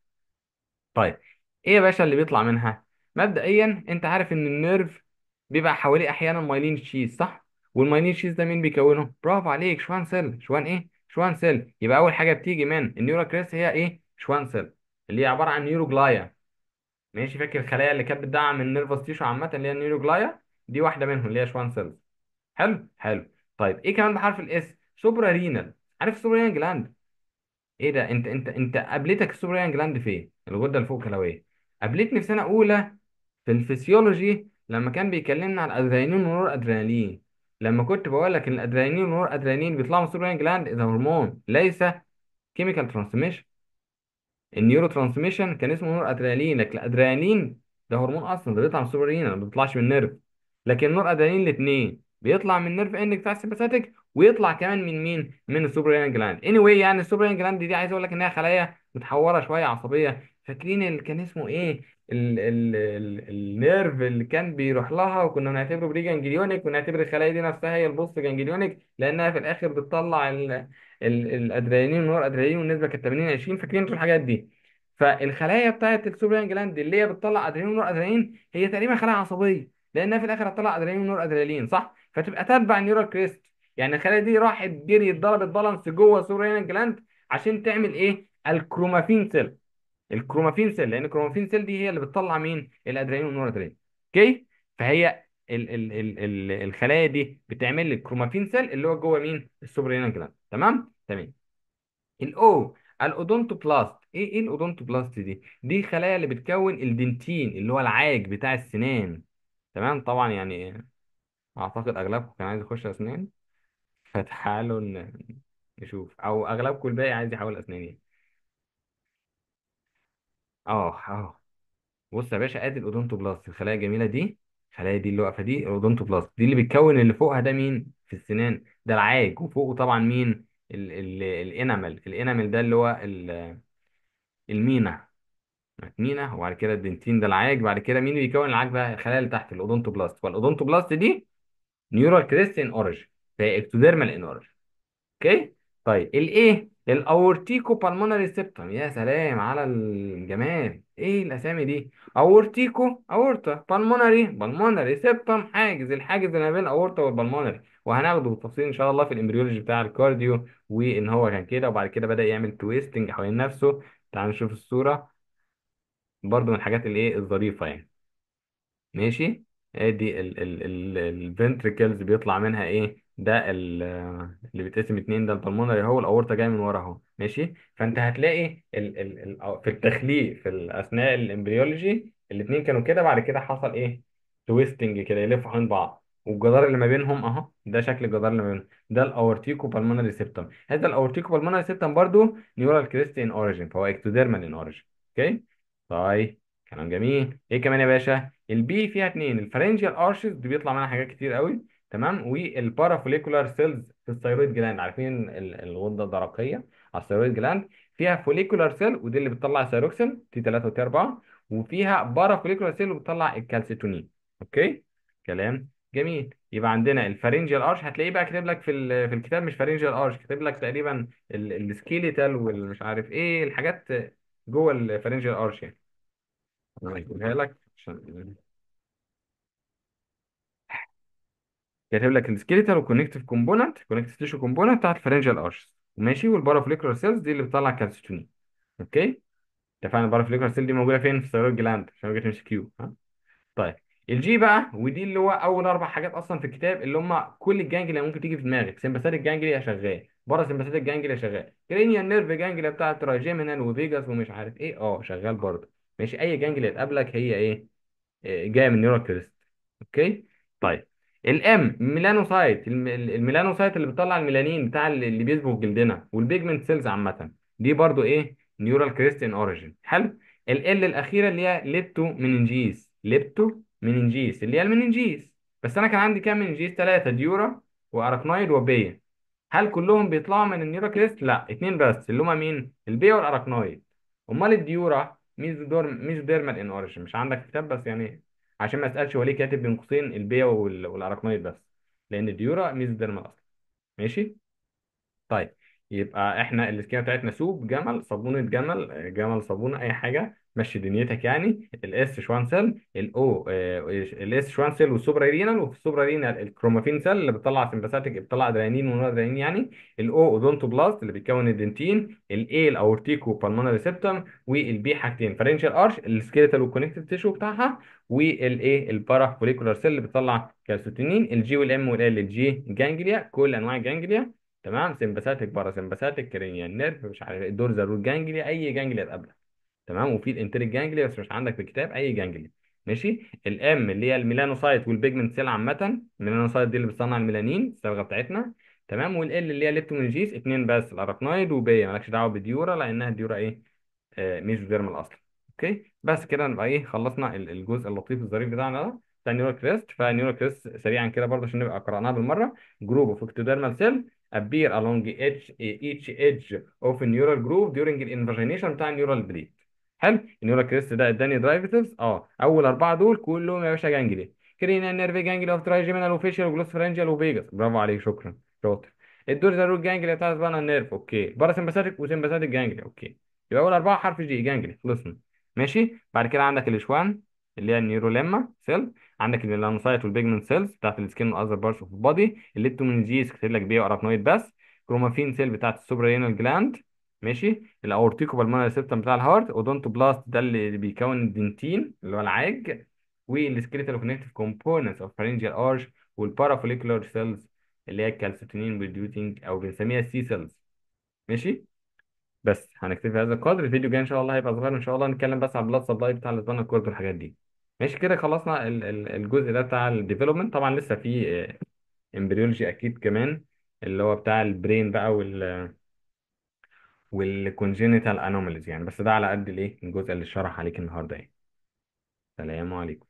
طيب ايه يا باشا اللي بيطلع منها مبدئيا انت عارف ان النيرف بيبقى حواليه احيانا مايلين شيز صح والمايلين شيز ده مين بيكونه برافو عليك شوان سيل شوان ايه شوان سيل يبقى اول حاجه بتيجي من النيوروكريس هي ايه شوان سيل اللي هي عباره عن نيوروجلايا ماشي فاكر الخلايا اللي كانت بتدعم النيرفوس تيشو عامه اللي هي النيوروجلايا دي واحده منهم اللي هي شوان سيلز حلو حلو طيب ايه كمان بحرف الاس سوبرا رينال عارف سوبرا جلاند ايه ده انت انت انت قابلتك السوبرا جلاند فين الغده الفوق كلويه قابلتني في سنه اولى في الفسيولوجي لما كان بيكلمنا على الادرينالين والنور ادرينالين لما كنت بقول لك ان الادرينالين والنور ادرينالين بيطلعوا من السوبر جلاند ده هرمون ليس كيميكال ترانسميشن النيورو ترانسميشن كان اسمه نور ادرينالين لكن الادرينالين ده هرمون اصلا ده بيطلع من السوبر ما بيطلعش من النيرف لكن نور ادرينالين الاثنين بيطلع من النيرف اند بتاع السيمباثيك ويطلع كمان من مين من السوبر جلاند اني anyway يعني السوبر جلاند دي عايز اقول لك انها خلايا متحوره شويه عصبيه فاكرين اللي كان اسمه ايه ال ال ال النيرف اللي كان بيروح لها وكنا بنعتبره بري جانجليونيك ونعتبر الخلايا دي نفسها هي البوست جانجليونيك لانها في الاخر بتطلع ال ال الادرينالين والنور ادرينالين والنسبه كانت 80 20 فاكرين انتوا الحاجات دي فالخلايا بتاعت السوبريان جلاند اللي هي بتطلع ادرينالين ونور ادرينالين هي تقريبا خلايا عصبيه لانها في الاخر هتطلع ادرينالين ونور ادرينالين صح فتبقى تتبع نيورال كريست يعني الخلايا دي راحت جري ضربت بالانس جوه السوبريان جلاند عشان تعمل ايه الكرومافين سيل الكرومافين سيل لان الكرومافين سيل دي هي اللي بتطلع مين الادرينالين والنورادرينالين اوكي فهي ال ال ال ال الخلايا دي بتعمل لي الكرومافين سيل اللي هو جوه مين السوبرينال جلاند تمام تمام الاو الاودونتوبلاست ايه ايه الاودونتوبلاست دي دي خلايا اللي بتكون الدنتين اللي هو العاج بتاع السنان تمام طبعا يعني اعتقد اغلبكم كان عايز يخش اسنان فتعالوا نشوف او اغلبكم الباقي عايز يحول اسنان يعني. اه اه بص يا باشا ادي الاودونتو بلاست الخلايا الجميله دي الخلايا دي اللي واقفه دي الاودونتو بلاست دي اللي بتكون اللي فوقها ده مين في السنان ده العاج وفوقه طبعا مين ال ال الانامل الانامل ده اللي هو ال- المينا وبعد كده الدنتين ده العاج بعد كده مين اللي بيكون العاج بقى الخلايا اللي تحت الاودونتو بلاست بلاست دي نيورال كريستين اورج فهي اكتوديرمال ان اورج اوكي طيب الايه الاورتيكو بالمونري سيبتم يا سلام على الجمال ايه الاسامي دي اورتيكو اورتا بالمونري بالمونري سيبتم حاجز الحاجز اللي ما بين الاورتا والبالمونري وهناخده بالتفصيل ان شاء الله في الامبريولوجي بتاع الكارديو وان هو كان كده وبعد كده بدأ يعمل تويستنج حوالين نفسه تعال نشوف الصورة برضو من الحاجات الايه الظريفة يعني ماشي ادي إيه ال ال ال الفنتريكلز بيطلع منها ايه ده ال- اللي بيتقسم اتنين ده البلمونري اهو والاورطه جايه من ورا اهو ماشي فانت هتلاقي ال ال ال في التخليق في اثناء الامبريولوجي الاثنين كانوا كده بعد كده حصل ايه تويستنج كده يلفوا حوالين بعض والجدار اللي ما بينهم اهو ده شكل الجدار اللي ما بينهم ده الاورتيكو بالمونري سيبتم هذا الاورتيكو بالمونري سيبتم برضو نيورال كريستي ان اوريجين فهو اكتوديرمال ان اوريجين اوكي طيب كلام جميل ايه كمان يا باشا البي فيها اتنين الفرنجيال ارشز دي بيطلع منها حاجات كتير قوي تمام والبارافوليكولار سيلز في الثيرويد جلاند عارفين الغده الدرقيه على الثيرويد جلاند فيها فوليكولار سيل ودي اللي بتطلع ثايروكسين تي 3 وتي 4 وفيها بارافوليكولار سيل وبتطلع الكالسيتونين اوكي كلام جميل يبقى عندنا الفارنجيال ارش هتلاقيه بقى كاتب لك في في الكتاب مش فارنجيال ارش كاتب لك تقريبا السكيليتال والمش عارف ايه الحاجات جوه الفارنجيال ارش يعني انا هقولها لك عشان يعني كاتب لك السكيليتال وكونكتيف كومبوننت كونكتيف تيشو كومبوننت بتاعت الفرنجال ارش ماشي والبارافوليكولار سيلز دي اللي بتطلع الكالسيتونين اوكي اتفقنا البارافوليكولار سيل دي موجوده فين في الثيرويد جلاند عشان ما تمشي كيو ها طيب الجي بقى ودي اللي هو اول اربع حاجات اصلا في الكتاب اللي هم كل الجانجليا ممكن تيجي في دماغك سمباثيتك جانجليا شغال بره سمباثيتك جانجليا شغال كرينيال نيرف جانجليا بتاعت تراجيمينال وفيجاس ومش عارف ايه اه شغال برضه ماشي اي جانجليا تقابلك هي ايه آه، جايه من نيورال كريست اوكي طيب الام ميلانوسايت الميلانوسايت اللي بتطلع الميلانين بتاع اللي اللي جلدنا والبيجمنت سيلز عامه دي برضو ايه نيورال كريست ان اوريجين حلو ال ال الاخيره اللي هي ليبتو مننجيز ليبتو مننجيز اللي هي المننجيز بس انا كان عندي كام مننجيز ثلاثه ديورا واراكنايد وبيه هل كلهم بيطلعوا من النيورال كريست لا اتنين بس اللي هما مين البيه والاراكنايد امال الديورا مش دور مش ديرمال ان اوريجن مش عندك كتاب بس يعني عشان ما اسالش هو ليه كاتب بين قوسين البيا والاراكنويد بس لان الديورا ميزو ديرمال اصلا ماشي طيب يبقى احنا السكينه بتاعتنا سوب جمل صابونه جمل جمل صابونه اي حاجه مشي دنيتك يعني الاس شوان سيل الاو آه، الاس شوان سيل والسوبرا رينال وفي السوبرا رينال الكرومافين سيل اللي بتطلع سمباثيك بتطلع ادرينين ونورادرينين يعني الاو اودونتو بلاست اللي بيكون الدنتين الاي الاورتيكو بالمونري سيبتم والبي حاجتين فرنشال ارش السكيلتال والكونكتيف تيشو بتاعها والاي البارا فوليكولار سيل اللي بتطلع كالسوتينين الجي والام والال الجي جانجليا كل انواع الجانجليا تمام سمباثيك بارا سمباثيك كرينيال نيرف مش عارف الدورزال إيه، جانجليا اي جانجليا تقابلها تمام وفي الانتريك جانجليا بس مش عندك في الكتاب اي جانجليا ماشي الام اللي هي الميلانوسايت والبيجمنت سيل عامه الميلانوسايت دي اللي بتصنع الميلانين الصبغه بتاعتنا تمام والال اللي هي ليبتومنجيز اثنين بس الاركنويد وبي مالكش دعوه بديورا لانها الديورا ايه آه ميزوثيرمال اصلا اوكي بس كده نبقى ايه خلصنا الجزء اللطيف الظريف بتاعنا ده بتاع نيورال كريست فنيورال كريست سريعا كده برضه عشان نبقى قراناها بالمره جروب اوف اكتوديرمال سيل ابير along each اتش edge of نيورال neural groove during invagination بتاع neural bleed حلو لك كريست ده اداني درايفتس اه اول اربعه دول كلهم يا باشا جانجليا كرينا نيرف جانجليا وترايجيمينال وفيشل وجلوس فرنجيال وفيجاس برافو عليك شكرا شاطر الدور ده روت جانجليا بتاعت سبانا النيرف اوكي سمباثيك وسمباثيك جانجليا اوكي يبقى اول اربعه حرف جي جانجليا خلصنا ماشي بعد كده عندك الاشوان اللي هي النيروليما سيل عندك اللانوسايت والبيجمنت سيلز بتاعت السكين والاذر بارتس اوف بودي الليبتومنجيز كتير لك بيه وارابنويد بس كرومافين سيل بتاعت السوبرينال جلاند ماشي الاورتيكو بالمونري سيستم بتاع الهارت اودونتو بلاست ده اللي بيكون الدنتين اللي هو العاج والسكريتال كونكتيف كومبوننتس اوف فارنجيال ارش والبارافوليكولار سيلز اللي هي الكالسيتونين بروديوسنج او بنسميها سي سيلز ماشي بس هنكتفي بهذا القدر الفيديو جاي ان شاء الله هيبقى صغير ان شاء الله نتكلم بس على البلاد سبلاي بتاع الاسبانيا كورد والحاجات دي ماشي كده خلصنا الجزء ده بتاع الديفلوبمنت طبعا لسه في امبريولوجي آه، اكيد كمان اللي هو بتاع البرين بقى والكونجينيتال anomalies يعني بس ده على قد الايه الجزء اللي شرح عليك النهارده يعني سلام عليكم